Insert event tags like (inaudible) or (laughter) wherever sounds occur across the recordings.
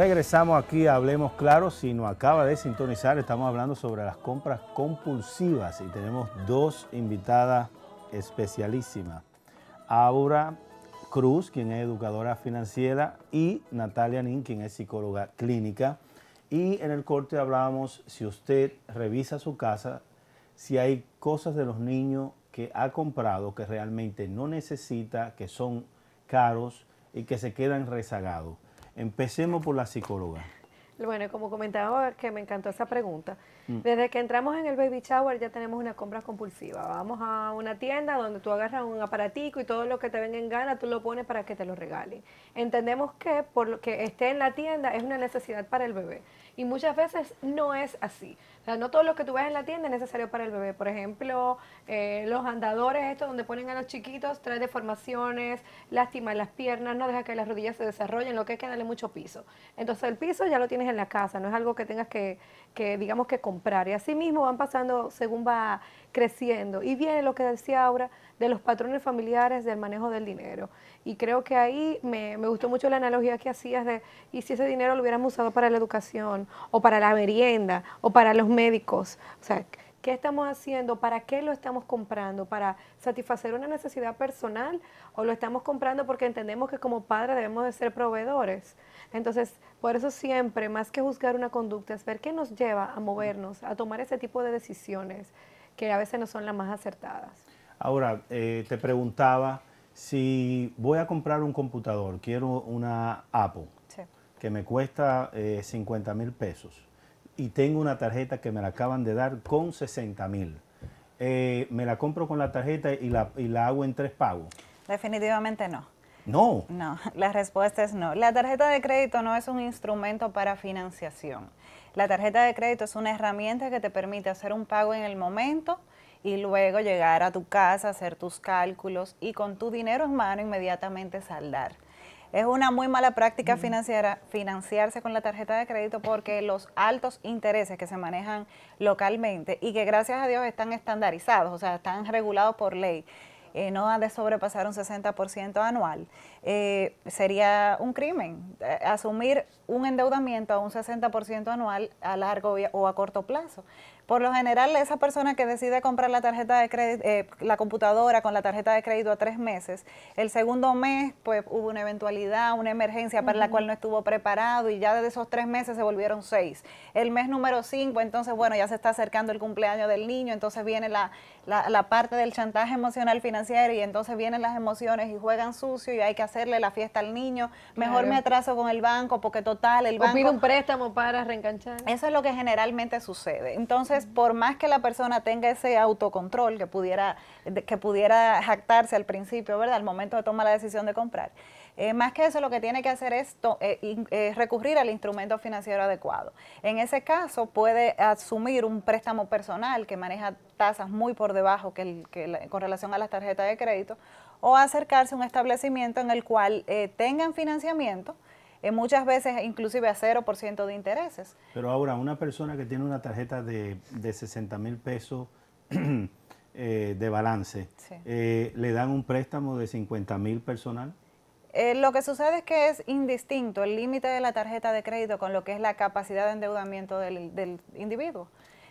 Regresamos aquí Hablemos Claro. Si no acaba de sintonizar, estamos hablando sobre las compras compulsivas y tenemos dos invitadas especialísimas. Aura Cruz, quien es educadora financiera, y Natalia Nin, quien es psicóloga clínica. Y en el corte hablábamos si usted revisa su casa, si hay cosas de los niños que ha comprado que realmente no necesita, que son caros y que se quedan rezagados. Empecemos por la psicóloga. Bueno, como comentaba, que me encantó esa pregunta. Mm. Desde que entramos en el baby shower ya tenemos una compra compulsiva. Vamos a una tienda donde tú agarras un aparatico y todo lo que te venga en gana tú lo pones para que te lo regalen. Entendemos que por lo que esté en la tienda es una necesidad para el bebé. Y muchas veces no es así. no todo lo que tú ves en la tienda es necesario para el bebé. Por ejemplo, eh, los andadores, esto donde ponen a los chiquitos, trae deformaciones, en las piernas, no deja que las rodillas se desarrollen, lo que hay que darle mucho piso. Entonces el piso ya lo tienes en la casa, no es algo que tengas que, que digamos que comprar. Y así mismo van pasando según va creciendo. Y viene lo que decía Aura de los patrones familiares del manejo del dinero. Y creo que ahí me, gustó mucho la analogía que hacías de, y si ese dinero lo hubiéramos usado para la educación, o para la merienda, o para los médicos. O sea, ¿Qué estamos haciendo? ¿Para qué lo estamos comprando? ¿Para satisfacer una necesidad personal o lo estamos comprando porque entendemos que como padres debemos de ser proveedores? Entonces, por eso siempre, más que juzgar una conducta, es ver qué nos lleva a movernos, a tomar ese tipo de decisiones que a veces no son las más acertadas. Ahora, eh, te preguntaba si voy a comprar un computador, quiero una Apple, que me cuesta 50 eh, mil pesos y tengo una tarjeta que me la acaban de dar con 60 mil. Eh, ¿Me la compro con la tarjeta y la, y la hago en tres pagos? Definitivamente no. No. No, la respuesta es no. La tarjeta de crédito no es un instrumento para financiación. La tarjeta de crédito es una herramienta que te permite hacer un pago en el momento y luego llegar a tu casa, hacer tus cálculos y con tu dinero en mano inmediatamente saldar. Es una muy mala práctica mm. financiera financiarse con la tarjeta de crédito porque los altos intereses que se manejan localmente y que gracias a Dios están estandarizados, o sea, están regulados por ley, eh, no han de sobrepasar un 60% anual, eh, sería un crimen. Eh, asumir un endeudamiento a un 60% anual a largo o a corto plazo. Por lo general, esa persona que decide comprar la tarjeta de crédito, eh, la computadora con la tarjeta de crédito a tres meses, el segundo mes, pues hubo una eventualidad, una emergencia para la cual no estuvo preparado y ya de esos tres meses se volvieron seis. El mes número cinco, entonces, bueno, ya se está acercando el cumpleaños del niño, entonces viene la, parte del chantaje emocional financiero y entonces vienen las emociones y juegan sucio y hay que hacerle la fiesta al niño. Mejor me atraso con el banco porque total, el banco. pide un préstamo para reenganchar. Eso es lo que generalmente sucede. Entonces, por más que la persona tenga ese autocontrol que pudiera, que pudiera jactarse al principio, ¿verdad? Al momento de tomar la decisión de comprar. Eh, más que eso, lo que tiene que hacer es eh, eh, recurrir al instrumento financiero adecuado. En ese caso, puede asumir un préstamo personal que maneja tasas muy por debajo que, con relación a las tarjetas de crédito, o acercarse a un establecimiento en el cual tengan financiamiento, muchas veces inclusive a 0% de intereses. Pero ahora, una persona que tiene una tarjeta de, 60 mil pesos (clears throat) eh, de balance, eh, ¿le dan un préstamo de 50 mil personal? Eh, lo que sucede es que es indistinto el límite de la tarjeta de crédito con lo que es la capacidad de endeudamiento del, individuo.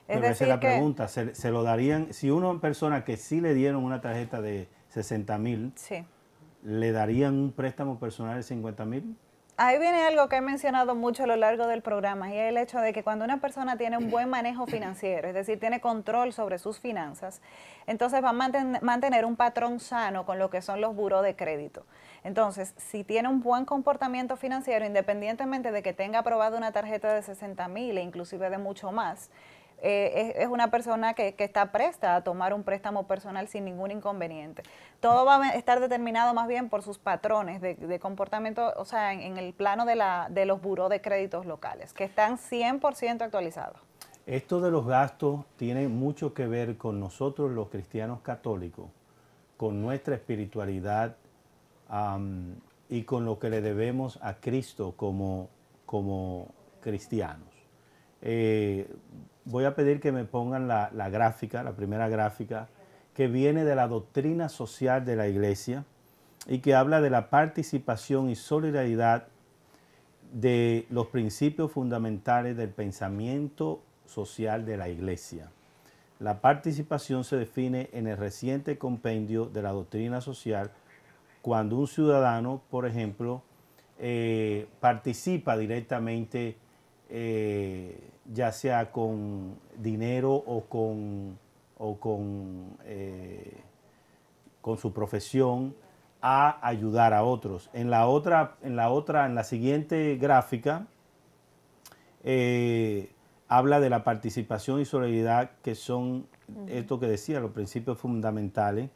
Pero esa es la pregunta, ¿se, lo darían, si una persona que sí le dieron una tarjeta de 60 mil, ¿le darían un préstamo personal de 50 mil? Ahí viene algo que he mencionado mucho a lo largo del programa y es el hecho de que cuando una persona tiene un buen manejo financiero, es decir, tiene control sobre sus finanzas, entonces va a mantener un patrón sano con lo que son los buros de crédito. Entonces, si tiene un buen comportamiento financiero, independientemente de que tenga aprobado una tarjeta de 60 mil e inclusive de mucho más, eh, es, una persona que, está presta a tomar un préstamo personal sin ningún inconveniente. Todo va a estar determinado más bien por sus patrones de, comportamiento, o sea, en, el plano de, la, de los buró de créditos locales, que están 100% actualizados. Esto de los gastos tiene mucho que ver con nosotros los cristianos católicos, con nuestra espiritualidad y con lo que le debemos a Cristo como, como cristianos. Eh, voy a pedir que me pongan la, gráfica, la primera gráfica, que viene de la doctrina social de la iglesia y que habla de la participación y solidaridad de los principios fundamentales del pensamiento social de la iglesia. La participación se define en el reciente compendio de la doctrina social cuando un ciudadano, por ejemplo, eh, participa directamente eh, ya sea con dinero o con, o con, eh, con su profesión, a ayudar a otros. En la otra, en la otra, en la siguiente gráfica, eh, habla de la participación y solidaridad, que son esto que decía, los principios fundamentales.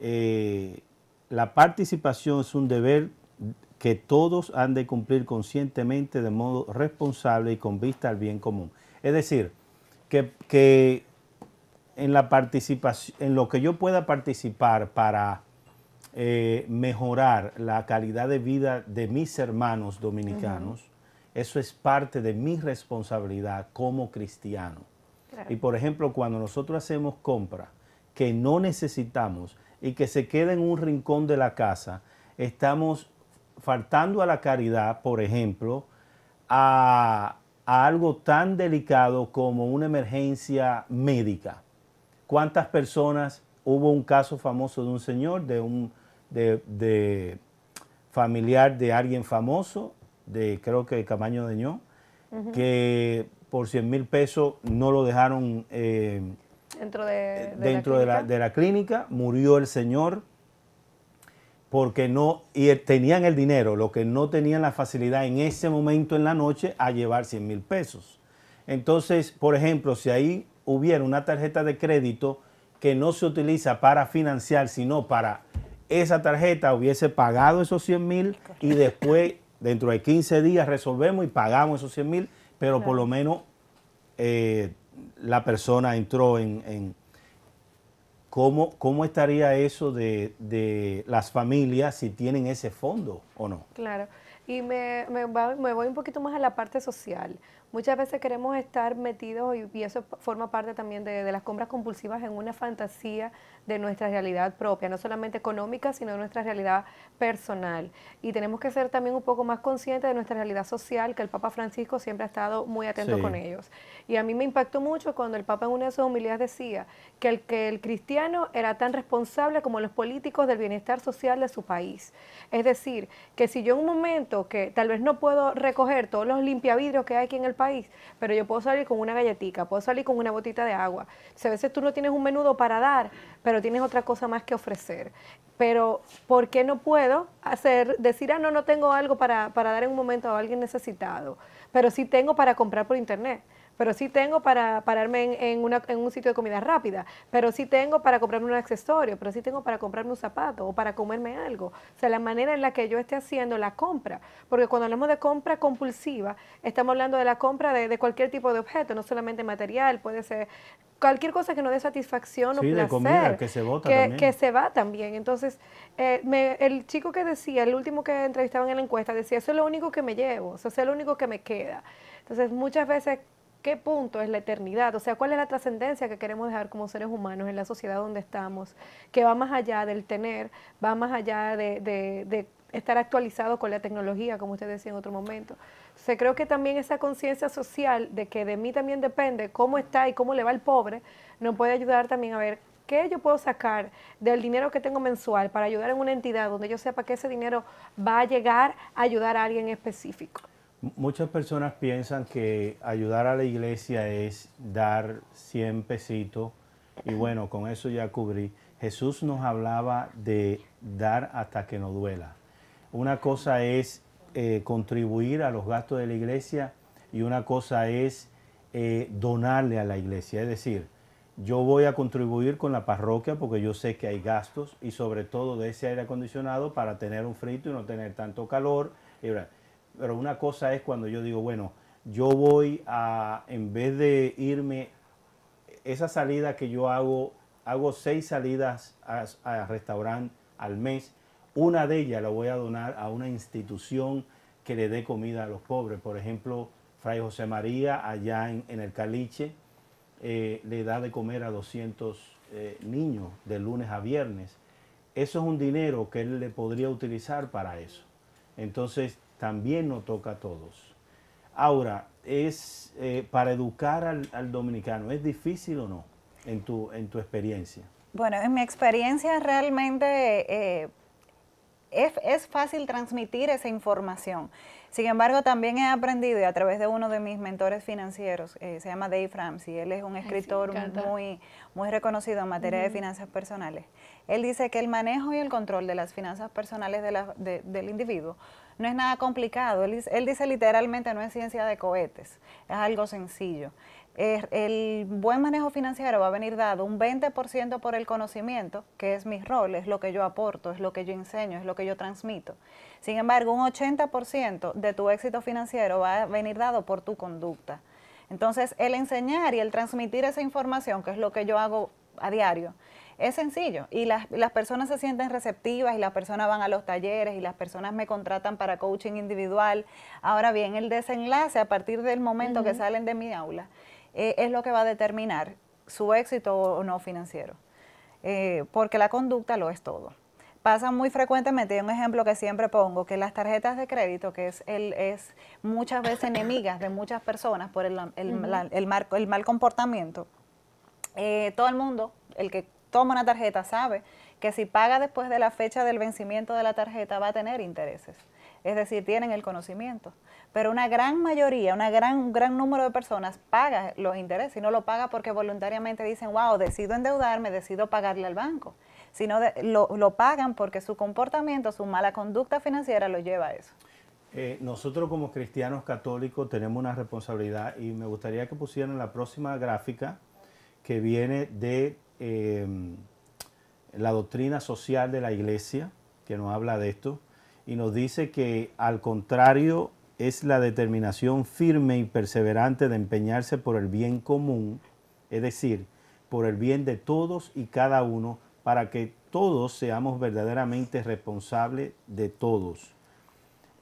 Eh, la participación es un deber que todos han de cumplir conscientemente de modo responsable y con vista al bien común. Es decir, que, en, la participación, en lo que yo pueda participar para eh, mejorar la calidad de vida de mis hermanos dominicanos, eso es parte de mi responsabilidad como cristiano. Y por ejemplo, cuando nosotros hacemos compra que no necesitamos y que se quede en un rincón de la casa, estamos faltando a la caridad, por ejemplo, a, algo tan delicado como una emergencia médica. ¿Cuántas personas? Hubo un caso famoso de un señor, de un familiar de alguien famoso, de creo que Camaño de Ño, que por 100 mil pesos no lo dejaron eh, dentro, de la clínica, murió el señor porque no y tenían el dinero, lo que no tenían la facilidad en ese momento en la noche a llevar 100 mil pesos. Entonces, por ejemplo, si ahí hubiera una tarjeta de crédito que no se utiliza para financiar, sino para esa tarjeta, hubiese pagado esos 100 mil y después, dentro de 15 días, resolvemos y pagamos esos 100 mil, pero por lo menos eh, la persona entró en ¿Cómo, ¿Cómo estaría eso de, de las familias si tienen ese fondo o no? Claro. Y me, me, voy un poquito más a la parte social. Muchas veces queremos estar metidos, y, y eso forma parte también de, de, las compras compulsivas, en una fantasía de nuestra realidad propia, no solamente económica, sino de nuestra realidad personal. Y tenemos que ser también un poco más conscientes de nuestra realidad social, que el Papa Francisco siempre ha estado muy atento con ellos. Y a mí me impactó mucho cuando el Papa en una de sus homilías decía que el, que el cristiano era tan responsable como los políticos del bienestar social de su país. Es decir, que si yo en un momento que tal vez no puedo recoger todos los limpiavidrios que hay aquí en el país, pero yo puedo salir con una galletita puedo salir con una botita de agua. O a veces tú no tienes un menudo para dar, pero pero tienes otra cosa más que ofrecer, pero ¿por qué no puedo hacer, decir, ah, no, no tengo algo para, para dar en un momento a alguien necesitado, pero sí tengo para comprar por internet? pero sí tengo para pararme en, un sitio de comida rápida, pero sí tengo para comprarme un accesorio, pero sí tengo para comprarme un zapato o para comerme algo. O sea, la manera en la que yo esté haciendo la compra, porque cuando hablamos de compra compulsiva, estamos hablando de la compra de, cualquier tipo de objeto, no solamente material, puede ser cualquier cosa que nos dé satisfacción o placer. que se va también. Entonces, eh, el chico que decía, el último que entrevistaban en la encuesta, decía, eso es lo único que me llevo, eso es lo único que me queda. Entonces, muchas veces qué punto es la eternidad, o sea, cuál es la trascendencia que queremos dejar como seres humanos en la sociedad donde estamos, que va más allá del tener, va más allá de, estar actualizado con la tecnología, como usted decía en otro momento. Se creo que también esa conciencia social de que de mí también depende cómo está y cómo le va al pobre, nos puede ayudar también a ver qué yo puedo sacar del dinero que tengo mensual para ayudar en una entidad donde yo sepa que ese dinero va a llegar a ayudar a alguien específico. Muchas personas piensan que ayudar a la iglesia es dar 100 pesitos y bueno, con eso ya cubrí. Jesús nos hablaba de dar hasta que no duela. Una cosa es eh, contribuir a los gastos de la iglesia y una cosa es eh, donarle a la iglesia. Es decir, yo voy a contribuir con la parroquia porque yo sé que hay gastos y sobre todo de ese aire acondicionado para tener un frito y no tener tanto calor. Pero una cosa es cuando yo digo, bueno, yo voy a, en vez de irme, esa salida que yo hago, hago seis salidas al restaurante al mes, una de ellas la voy a donar a una institución que le dé comida a los pobres. Por ejemplo, Fray José María, allá en, el Caliche, eh, le da de comer a 200 eh, niños de lunes a viernes. Eso es un dinero que él le podría utilizar para eso. Entonces, también nos toca a todos. Ahora, es eh, para educar al, dominicano, ¿es difícil o no en tu, en tu experiencia? Bueno, en mi experiencia realmente eh, es, fácil transmitir esa información. Sin embargo, también he aprendido, y a través de uno de mis mentores financieros, eh, se llama Dave Ramsey, él es un escritor muy, muy reconocido en materia de finanzas personales. Él dice que el manejo y el control de las finanzas personales del individuo no es nada complicado. Él, dice literalmente no es ciencia de cohetes, es algo sencillo. el buen manejo financiero va a venir dado un 20% por el conocimiento, que es mi rol, es lo que yo aporto, es lo que yo enseño, es lo que yo transmito. Sin embargo, un 80% de tu éxito financiero va a venir dado por tu conducta. Entonces, el enseñar y el transmitir esa información, que es lo que yo hago a diario, es sencillo y las, personas se sienten receptivas y las personas van a los talleres y las personas me contratan para coaching individual. Ahora bien, el desenlace a partir del momento que salen de mi aula eh, es lo que va a determinar su éxito o no financiero, eh, porque la conducta lo es todo. Pasa muy frecuentemente, y un ejemplo que siempre pongo, que las tarjetas de crédito, que es, el, es muchas veces enemigas de muchas personas por el, el, mal comportamiento, eh, todo el mundo, el que toma una tarjeta sabe que si paga después de la fecha del vencimiento de la tarjeta va a tener intereses. Es decir, tienen el conocimiento. Pero una gran mayoría, una gran, un gran número de personas paga los intereses y no lo paga porque voluntariamente dicen, wow, decido endeudarme, decido pagarle al banco. Sino lo, pagan porque su comportamiento, su mala conducta financiera lo lleva a eso. Eh, nosotros como cristianos católicos tenemos una responsabilidad y me gustaría que pusieran la próxima gráfica que viene de Em, la doctrina social de la iglesia, que nos habla de esto, y nos dice que al contrario es la determinación firme y perseverante de empeñarse por el bien común, es decir, por el bien de todos y cada uno, para que todos seamos verdaderamente responsables de todos.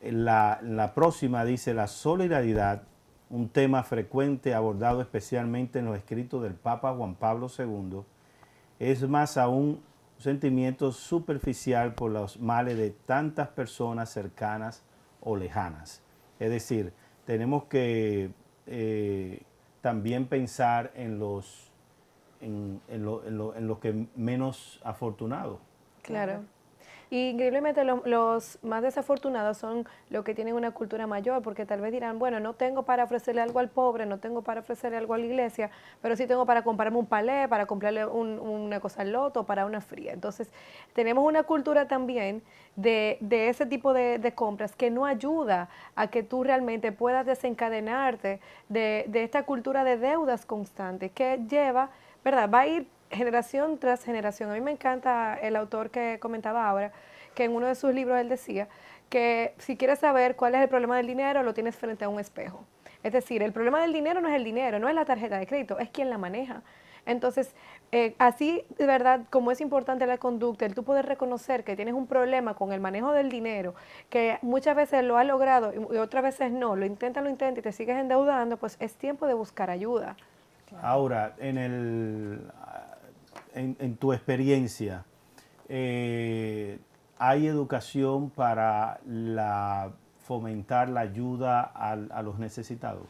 La, la próxima dice la solidaridad, un tema frecuente abordado especialmente en los escritos del Papa Juan Pablo II, es más aún un sentimiento superficial por los males de tantas personas cercanas o lejanas. Es decir, tenemos que eh, también pensar en los, en, lo, en los que menos afortunados. Claro. Y increíblemente los más desafortunados son los que tienen una cultura mayor, porque tal vez dirán, bueno, no tengo para ofrecerle algo al pobre, no tengo para ofrecerle algo a la iglesia, pero sí tengo para comprarme un palé, para comprarle una cosa al loto, para una fría. Entonces, tenemos una cultura también de, ese tipo de, compras que no ayuda a que tú realmente puedas desencadenarte de esta cultura de deudas constantes que lleva, ¿verdad? Va a ir generación tras generación. A mí me encanta el autor que comentaba ahora, que en uno de sus libros él decía que si quieres saber cuál es el problema del dinero, lo tienes frente a un espejo. Es decir, el problema del dinero no es el dinero, no es la tarjeta de crédito, es quien la maneja. Entonces, eh, así de verdad, como es importante la conducta, el tú poder reconocer que tienes un problema con el manejo del dinero, que muchas veces lo has logrado y otras veces no, lo intenta, lo intenta y te sigues endeudando, pues es tiempo de buscar ayuda. Ahora, en el en, tu experiencia, eh, ¿hay educación para fomentar la ayuda a los necesitados?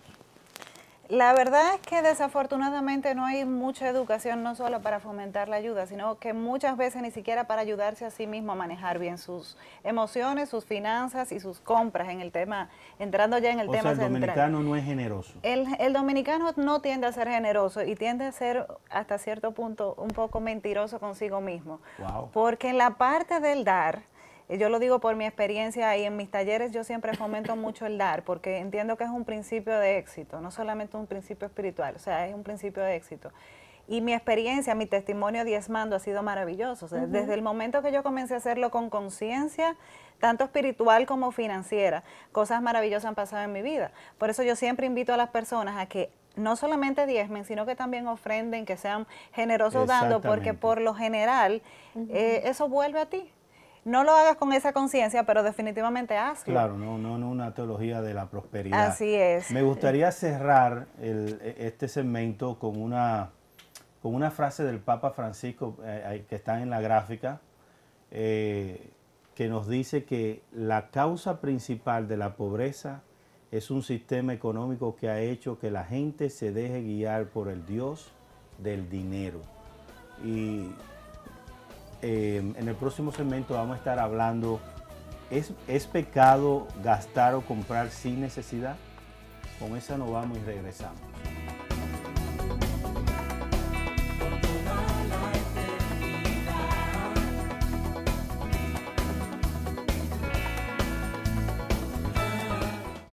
La verdad es que desafortunadamente no hay mucha educación no solo para fomentar la ayuda, sino que muchas veces ni siquiera para ayudarse a sí mismo a manejar bien sus emociones, sus finanzas y sus compras en el tema, entrando ya en el o tema sea, el dominicano no es generoso. El, el, dominicano no tiende a ser generoso y tiende a ser hasta cierto punto un poco mentiroso consigo mismo. Porque en la parte del dar yo lo digo por mi experiencia y en mis talleres yo siempre fomento (coughs) mucho el dar, porque entiendo que es un principio de éxito, no solamente un principio espiritual, o sea, es un principio de éxito. Y mi experiencia, mi testimonio diezmando ha sido maravilloso. Desde el momento que yo comencé a hacerlo con conciencia, tanto espiritual como financiera, cosas maravillosas han pasado en mi vida. Por eso yo siempre invito a las personas a que no solamente diezmen, sino que también ofrenden, que sean generosos dando, porque por lo general eh, eso vuelve a ti. No lo hagas con esa conciencia, pero definitivamente hazlo. Claro, no, no, no una teología de la prosperidad. Así es. Me gustaría cerrar e, este segmento con una, con una frase del Papa Francisco eh, que está en la gráfica, eh, que nos dice que la causa principal de la pobreza es un sistema económico que ha hecho que la gente se deje guiar por el Dios del dinero. Y Em, en el próximo segmento vamos a estar hablando, ¿es, ¿es pecado gastar o comprar sin necesidad? Con esa nos vamos y regresamos.